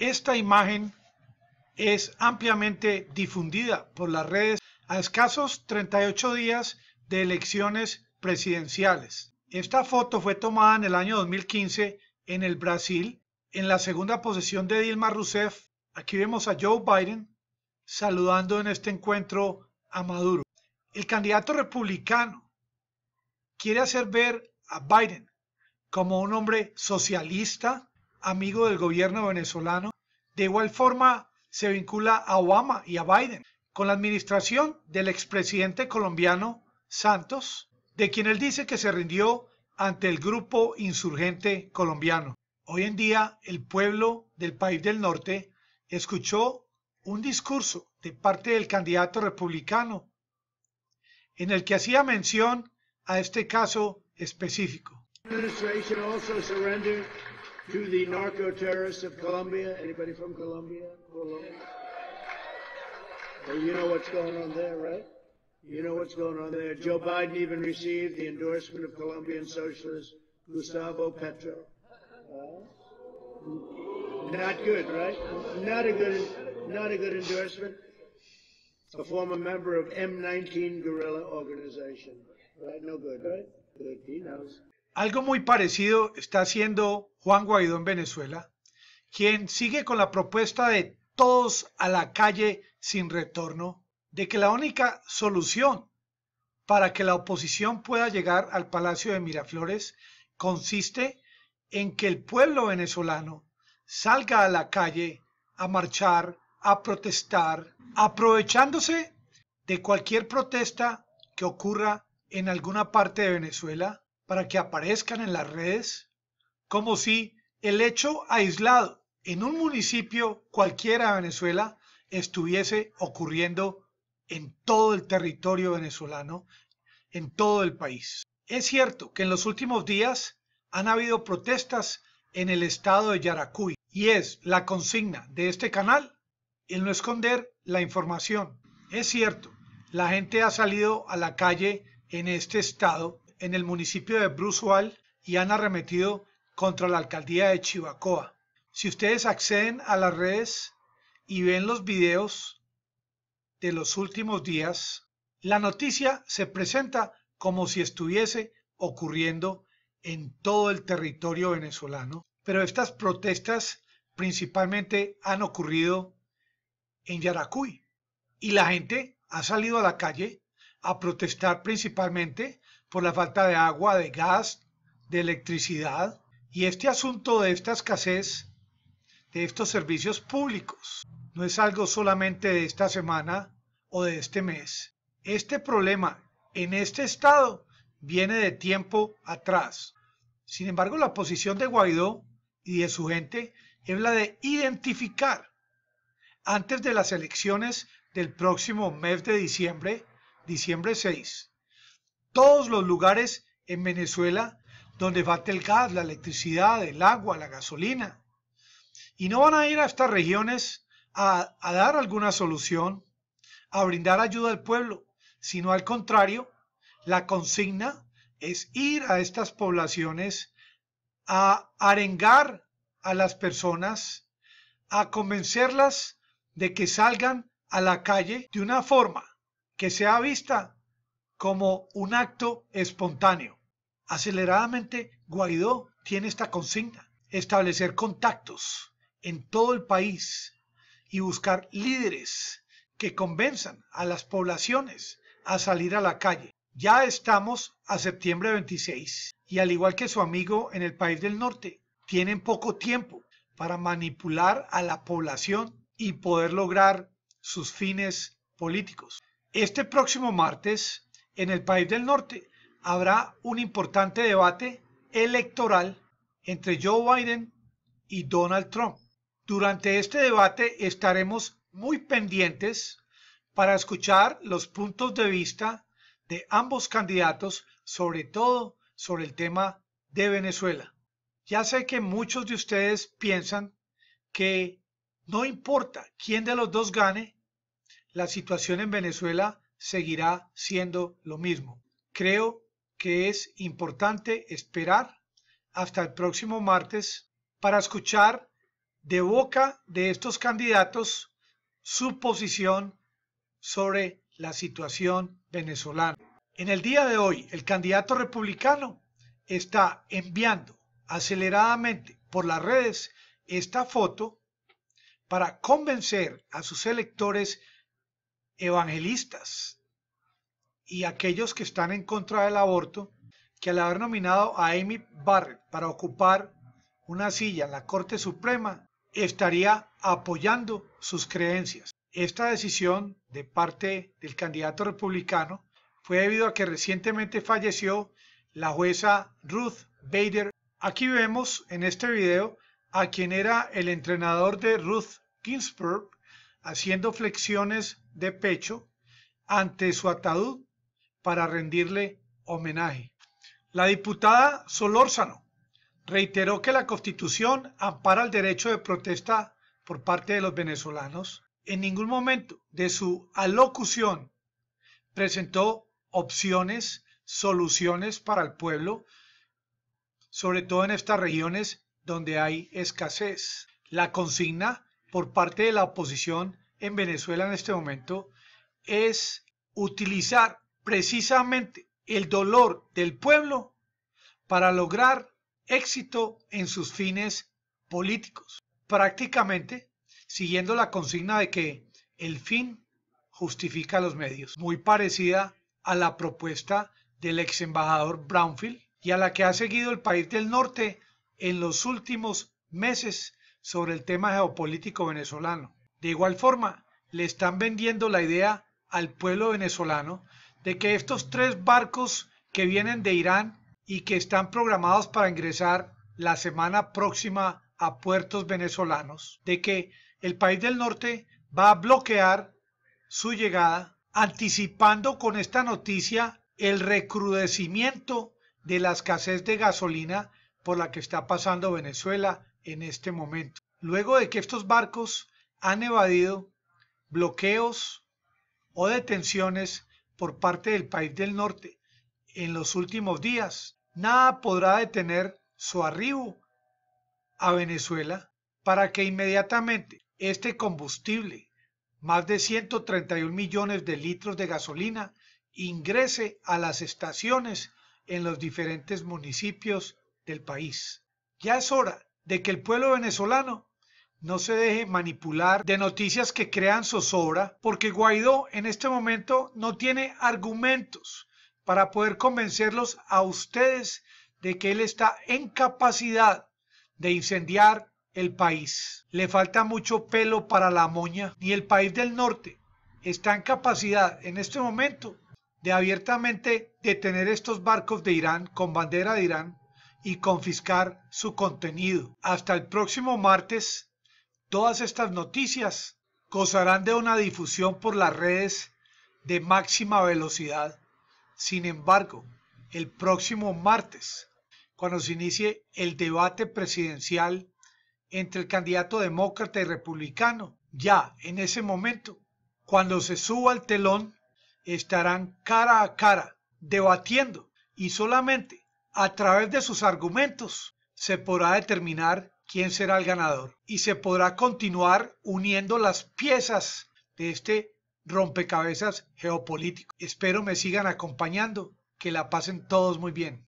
Esta imagen es ampliamente difundida por las redes a escasos 38 días de elecciones presidenciales. Esta foto fue tomada en el año 2015 en el Brasil, en la segunda posesión de Dilma Rousseff. Aquí vemos a Joe Biden saludando en este encuentro a Maduro. El candidato republicano quiere hacer ver a Biden como un hombre socialista, amigo del gobierno venezolano. De igual forma, se vincula a Obama y a Biden con la administración del expresidente colombiano Santos, de quien él dice que se rindió ante el grupo insurgente colombiano. Hoy en día, el pueblo del país del norte escuchó un discurso de parte del candidato republicano en el que hacía mención a este caso específico. to the narco-terrorists of Colombia. Anybody from Colombia? Well, you know what's going on there, right? You know what's going on there. Joe Biden even received the endorsement of Colombian socialist Gustavo Petro. Uh, not good, right? Not a good, not a good endorsement. A former member of M19 guerrilla organization, right? No good, right? Good. He knows. Algo muy parecido está haciendo Juan Guaidó en Venezuela, quien sigue con la propuesta de todos a la calle sin retorno, de que la única solución para que la oposición pueda llegar al Palacio de Miraflores consiste en que el pueblo venezolano salga a la calle a marchar, a protestar, aprovechándose de cualquier protesta que ocurra en alguna parte de Venezuela para que aparezcan en las redes, como si el hecho aislado en un municipio cualquiera de Venezuela estuviese ocurriendo en todo el territorio venezolano, en todo el país. Es cierto que en los últimos días han habido protestas en el estado de Yaracuy y es la consigna de este canal el no esconder la información. Es cierto, la gente ha salido a la calle en este estado en el municipio de Bruzual y han arremetido contra la alcaldía de Chivacoa. Si ustedes acceden a las redes y ven los videos de los últimos días, la noticia se presenta como si estuviese ocurriendo en todo el territorio venezolano, pero estas protestas principalmente han ocurrido en Yaracuy y la gente ha salido a la calle a protestar principalmente por la falta de agua, de gas, de electricidad y este asunto de esta escasez de estos servicios públicos no es algo solamente de esta semana o de este mes. Este problema en este estado viene de tiempo atrás. Sin embargo, la posición de Guaidó y de su gente es la de identificar antes de las elecciones del próximo mes de diciembre, diciembre 6, todos los lugares en Venezuela donde falta el gas, la electricidad, el agua, la gasolina. Y no van a ir a estas regiones a, a dar alguna solución, a brindar ayuda al pueblo, sino al contrario, la consigna es ir a estas poblaciones a arengar a las personas, a convencerlas de que salgan a la calle de una forma que sea vista como un acto espontáneo. Aceleradamente, Guaidó tiene esta consigna, establecer contactos en todo el país y buscar líderes que convenzan a las poblaciones a salir a la calle. Ya estamos a septiembre 26 y al igual que su amigo en el país del norte, tienen poco tiempo para manipular a la población y poder lograr sus fines políticos. Este próximo martes en el país del norte habrá un importante debate electoral entre Joe Biden y Donald Trump. Durante este debate estaremos muy pendientes para escuchar los puntos de vista de ambos candidatos, sobre todo sobre el tema de Venezuela. Ya sé que muchos de ustedes piensan que no importa quién de los dos gane, la situación en Venezuela seguirá siendo lo mismo. Creo que es importante esperar hasta el próximo martes para escuchar de boca de estos candidatos su posición sobre la situación venezolana. En el día de hoy, el candidato republicano está enviando aceleradamente por las redes esta foto para convencer a sus electores evangelistas y aquellos que están en contra del aborto, que al haber nominado a Amy Barrett para ocupar una silla en la Corte Suprema, estaría apoyando sus creencias. Esta decisión de parte del candidato republicano fue debido a que recientemente falleció la jueza Ruth Bader. Aquí vemos en este video a quien era el entrenador de Ruth Ginsburg haciendo flexiones de pecho ante su ataúd para rendirle homenaje. La diputada Solórzano reiteró que la Constitución ampara el derecho de protesta por parte de los venezolanos. En ningún momento de su alocución presentó opciones, soluciones para el pueblo, sobre todo en estas regiones donde hay escasez. La consigna por parte de la oposición en Venezuela en este momento es utilizar precisamente el dolor del pueblo para lograr éxito en sus fines políticos. Prácticamente siguiendo la consigna de que el fin justifica los medios, muy parecida a la propuesta del ex embajador Brownfield y a la que ha seguido el país del norte en los últimos meses sobre el tema geopolítico venezolano. De igual forma, le están vendiendo la idea al pueblo venezolano de que estos tres barcos que vienen de Irán y que están programados para ingresar la semana próxima a puertos venezolanos, de que el país del norte va a bloquear su llegada, anticipando con esta noticia el recrudecimiento de la escasez de gasolina por la que está pasando Venezuela en este momento. Luego de que estos barcos han evadido bloqueos o detenciones por parte del país del norte en los últimos días, nada podrá detener su arribo a Venezuela para que inmediatamente este combustible, más de 131 millones de litros de gasolina, ingrese a las estaciones en los diferentes municipios del país. Ya es hora de que el pueblo venezolano no se deje manipular de noticias que crean zozobra, porque Guaidó en este momento no tiene argumentos para poder convencerlos a ustedes de que él está en capacidad de incendiar el país. Le falta mucho pelo para la moña, ni el país del norte está en capacidad en este momento de abiertamente detener estos barcos de Irán con bandera de Irán y confiscar su contenido. Hasta el próximo martes, todas estas noticias gozarán de una difusión por las redes de máxima velocidad. Sin embargo, el próximo martes, cuando se inicie el debate presidencial entre el candidato demócrata y republicano, ya en ese momento, cuando se suba al telón, estarán cara a cara debatiendo y solamente a través de sus argumentos se podrá determinar quién será el ganador y se podrá continuar uniendo las piezas de este rompecabezas geopolítico. Espero me sigan acompañando, que la pasen todos muy bien.